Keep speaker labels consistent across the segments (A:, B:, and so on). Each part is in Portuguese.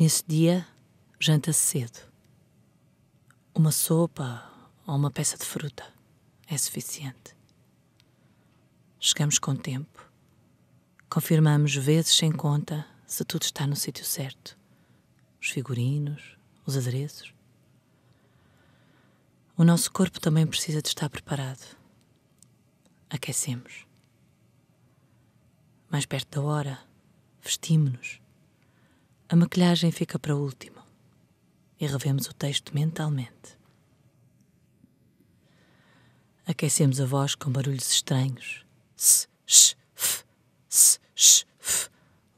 A: Nesse dia, janta-se cedo. Uma sopa ou uma peça de fruta é suficiente. Chegamos com tempo. Confirmamos vezes sem conta se tudo está no sítio certo. Os figurinos, os adereços. O nosso corpo também precisa de estar preparado. Aquecemos. Mais perto da hora, vestimos-nos a maquilhagem fica para último e revemos o texto mentalmente. Aquecemos a voz com barulhos estranhos. S, sh, f, s, sh, f,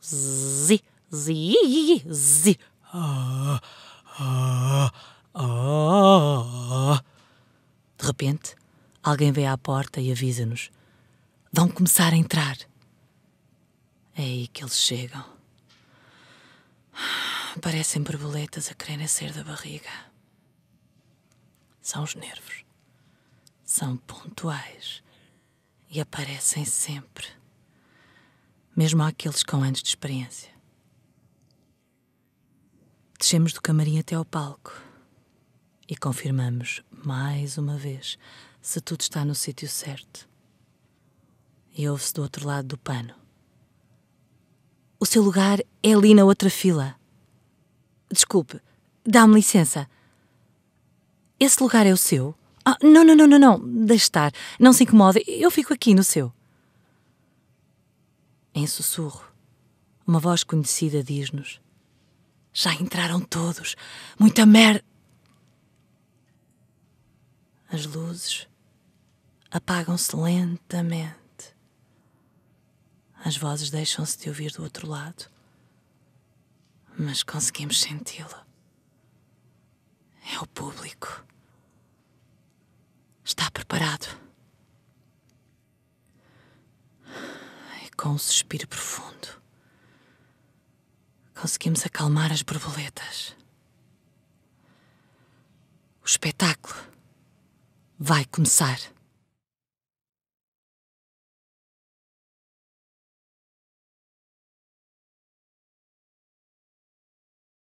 A: zi, zi, zi. Ah, ah, ah. De repente, alguém vem à porta e avisa-nos: Vão começar a entrar. É aí que eles chegam. Parecem borboletas a quererem sair da barriga. São os nervos. São pontuais e aparecem sempre, mesmo àqueles com anos de experiência. Descemos do camarim até ao palco e confirmamos mais uma vez se tudo está no sítio certo. E ouve-se do outro lado do pano o seu lugar é ali na outra fila. Desculpe, dá-me licença. Esse lugar é o seu? Ah, não, não, não, não, não, deixe estar. Não se incomode, eu fico aqui no seu. Em sussurro, uma voz conhecida diz-nos: Já entraram todos, muita merda. As luzes apagam-se lentamente. As vozes deixam-se de ouvir do outro lado, mas conseguimos senti lo É o público. Está preparado. E com um suspiro profundo, conseguimos acalmar as borboletas. O espetáculo vai começar.